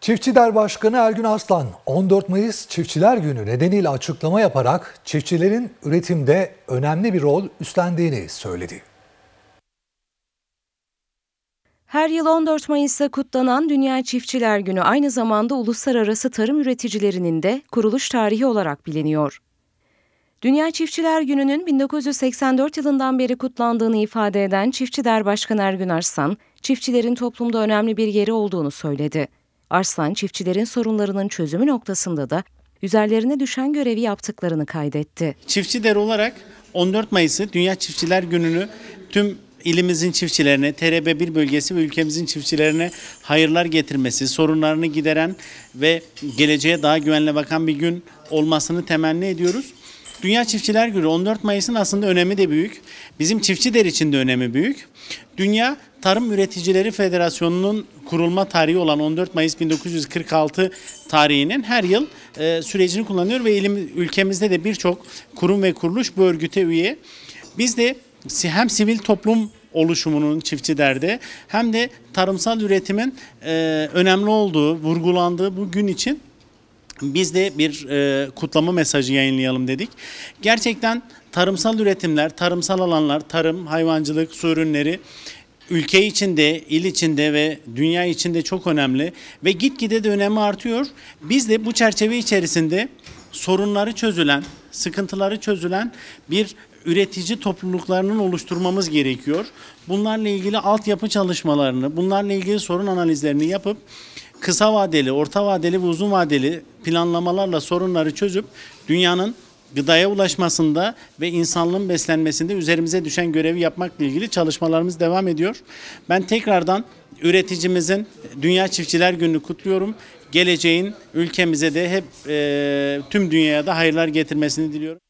Çiftçi Der Başkanı Ergün Aslan 14 Mayıs Çiftçiler Günü nedeniyle açıklama yaparak çiftçilerin üretimde önemli bir rol üstlendiğini söyledi. Her yıl 14 Mayıs'ta kutlanan Dünya Çiftçiler Günü aynı zamanda uluslararası tarım üreticilerinin de kuruluş tarihi olarak biliniyor. Dünya Çiftçiler Günü'nün 1984 yılından beri kutlandığını ifade eden Çiftçi Der Başkan Ergün Arslan, çiftçilerin toplumda önemli bir yeri olduğunu söyledi. Arslan çiftçilerin sorunlarının çözümü noktasında da üzerlerine düşen görevi yaptıklarını kaydetti. Çiftçiler olarak 14 Mayıs'ı Dünya Çiftçiler Günü'nü tüm ilimizin çiftçilerine, TRB1 bölgesi ve ülkemizin çiftçilerine hayırlar getirmesi, sorunlarını gideren ve geleceğe daha güvenle bakan bir gün olmasını temenni ediyoruz. Dünya Çiftçiler Günü 14 Mayıs'ın aslında önemi de büyük. Bizim çiftçi der için de önemi büyük. Dünya Tarım Üreticileri Federasyonu'nun kurulma tarihi olan 14 Mayıs 1946 tarihinin her yıl e, sürecini kullanıyor ve ilim, ülkemizde de birçok kurum ve kuruluş bu örgüte üye. Biz de hem sivil toplum oluşumunun çiftçi derdi hem de tarımsal üretimin e, önemli olduğu, vurgulandığı bu gün için biz de bir e, kutlama mesajı yayınlayalım dedik. Gerçekten tarımsal üretimler, tarımsal alanlar, tarım, hayvancılık, su ürünleri ülke içinde, il içinde ve dünya içinde çok önemli ve gitgide de önemi artıyor. Biz de bu çerçeve içerisinde sorunları çözülen, sıkıntıları çözülen bir üretici topluluklarının oluşturmamız gerekiyor. Bunlarla ilgili altyapı çalışmalarını, bunlarla ilgili sorun analizlerini yapıp kısa vadeli, orta vadeli ve uzun vadeli planlamalarla sorunları çözüp dünyanın gıdaya ulaşmasında ve insanlığın beslenmesinde üzerimize düşen görevi yapmakla ilgili çalışmalarımız devam ediyor. Ben tekrardan üreticimizin Dünya Çiftçiler Günü'nü kutluyorum. Geleceğin ülkemize de hep e, tüm dünyaya da hayırlar getirmesini diliyorum.